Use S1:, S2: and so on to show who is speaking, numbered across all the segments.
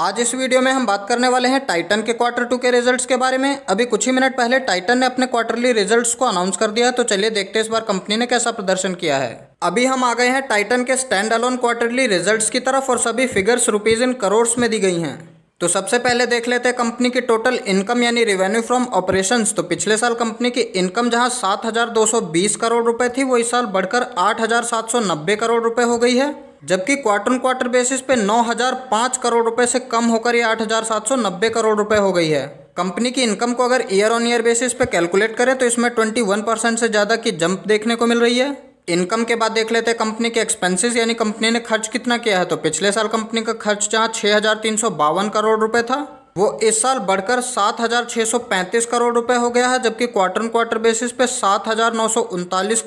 S1: आज इस वीडियो में हम बात करने वाले हैं टाइटन के क्वार्टर टू के रिजल्ट्स के बारे में अभी कुछ ही मिनट पहले टाइटन ने अपने क्वार्टरली रिजल्ट्स को अनाउंस कर दिया तो चलिए देखते हैं इस बार कंपनी ने कैसा प्रदर्शन किया है अभी हम आ गए हैं टाइटन के स्टैंड अलोन क्वार्टरली रिजल्ट की तरफ और सभी फिगर्स रुपीज इन करोड़ में दी गई है तो सबसे पहले देख लेते हैं कंपनी की टोटल इनकम यानी रेवेन्यू फ्रॉम ऑपरेशंस तो पिछले साल कंपनी की इनकम जहां 7,220 करोड़ रुपए थी वो इस साल बढ़कर 8,790 करोड़ रुपए हो गई है जबकि क्वार्टर क्वार्टर बेसिस पे 9,005 करोड़ रुपए से कम होकर ये 8,790 करोड़ रुपए हो गई है कंपनी की इनकम को अगर ईयर ऑन ईयर बेसिस पे कैलकुलेट करें तो इसमें 21 परसेंट से ज़्यादा की जंप देखने को मिल रही है इनकम के बाद देख लेते हैं कंपनी के एक्सपेंसेस यानी कंपनी ने खर्च कितना किया है तो पिछले साल कंपनी का खर्च जहाँ छः करोड़ रुपये था वो इस साल बढ़कर 7,635 करोड़ रुपए हो गया है जबकि क्वार्टर क्वार्टर बेसिस पे सात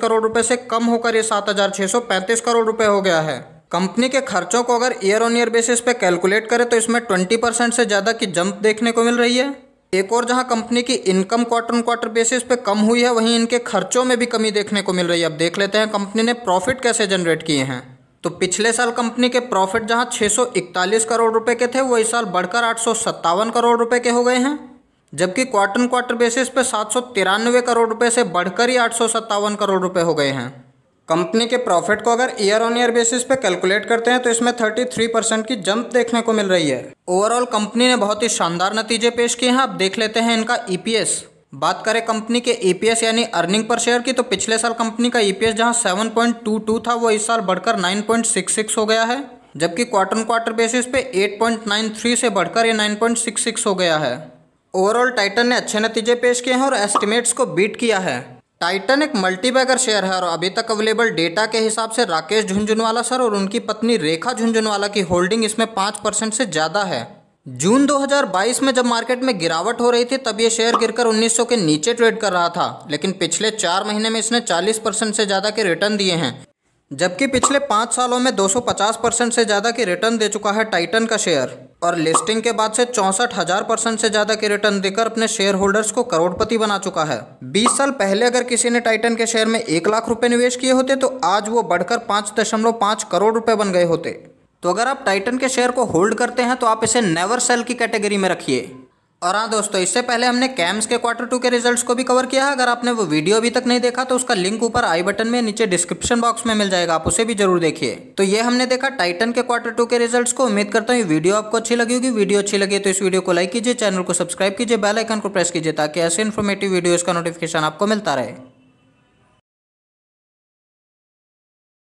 S1: करोड़ रुपए से कम होकर ये 7,635 करोड़ रुपए हो गया है कंपनी के खर्चों को अगर ईयर ऑन ईयर बेसिस पे कैलकुलेट करें तो इसमें ट्वेंटी परसेंट से ज़्यादा की जंप देखने को मिल रही है एक और जहां कंपनी की इनकम क्वार्टर क्वार्टर बेसिस पे कम हुई है वहीं इनके खर्चों में भी कमी देखने को मिल रही है अब देख लेते हैं कंपनी ने प्रॉफिट कैसे जनरेट किए हैं तो पिछले साल कंपनी के प्रॉफिट जहाँ छः करोड़ रुपये के थे वो इस साल बढ़कर आठ करोड़ रुपये के हो गए हैं जबकि क्वार्टर क्वार्टर बेसिस पे सात करोड़ रुपये से बढ़कर ही आठ करोड़ रुपये हो गए हैं कंपनी के प्रॉफिट को अगर ईयर ऑन ईयर बेसिस पे कैलकुलेट करते हैं तो इसमें 33 परसेंट की जंप देखने को मिल रही है ओवरऑल कंपनी ने बहुत ही शानदार नतीजे पेश किए हैं आप देख लेते हैं इनका ईपीएस e बात करें कंपनी के ईपीएस e यानी अर्निंग पर शेयर की तो पिछले साल कंपनी का ईपीएस e जहां टू था वो इस साल बढ़कर सिक्स हो गया है जबकि क्वार्टर क्वार्टर बेसिस पे थ्री से बढ़कर ये सिक्स हो गया है ओवरऑल टाइटन ने अच्छे नतीजे पेश किए हैं और एस्टिमेट्स को बीट किया है टाइटन एक मल्टीबैगर शेयर है और अभी तक अवेलेबल डेटा के हिसाब से राकेश झुंझुनवाला सर और उनकी पत्नी रेखा झुंझुनवाला की होल्डिंग इसमें पाँच परसेंट से ज़्यादा है जून 2022 में जब मार्केट में गिरावट हो रही थी तब ये शेयर गिरकर 1900 के नीचे ट्रेड कर रहा था लेकिन पिछले चार महीने में इसने चालीस परसेंट से ज़्यादा के रिटर्न दिए हैं जबकि पिछले पाँच सालों में दो परसेंट से ज़्यादा के रिटर्न दे चुका है टाइटन का शेयर और लिस्टिंग के बाद से चौंसठ हजार परसेंट से ज्यादा के रिटर्न देकर अपने शेयर होल्डर्स को करोड़पति बना चुका है 20 साल पहले अगर किसी ने टाइटन के शेयर में एक लाख रुपए निवेश किए होते तो आज वो बढ़कर पांच दशमलव पांच करोड़ रुपए बन गए होते तो अगर आप टाइटन के शेयर को होल्ड करते हैं तो आप इसे नेवर सेल की कैटेगरी में रखिए और हाँ दोस्तों इससे पहले हमने कैम्स के क्वार्टर टू के रिजल्ट्स को भी कवर किया है अगर आपने वो वीडियो अभी तक नहीं देखा तो उसका लिंक ऊपर आई बटन में नीचे डिस्क्रिप्शन बॉक्स में मिल जाएगा आप उसे भी जरूर देखिए तो ये हमने देखा टाइटन के क्वार्टर टू के रिजल्ट्स को उम्मीद करता हूँ वीडियो आपको अच्छी लगी होगी वीडियो अच्छी लगी तो इस वीडियो को लाइक कीजिए चैनल को सब्सक्राइब कीजिए बेलाइकन को प्रेस कीजिए ताकि ऐसे इन्फॉर्मेटिव वीडियो का नोटिफिकेशन आपको मिलता रहे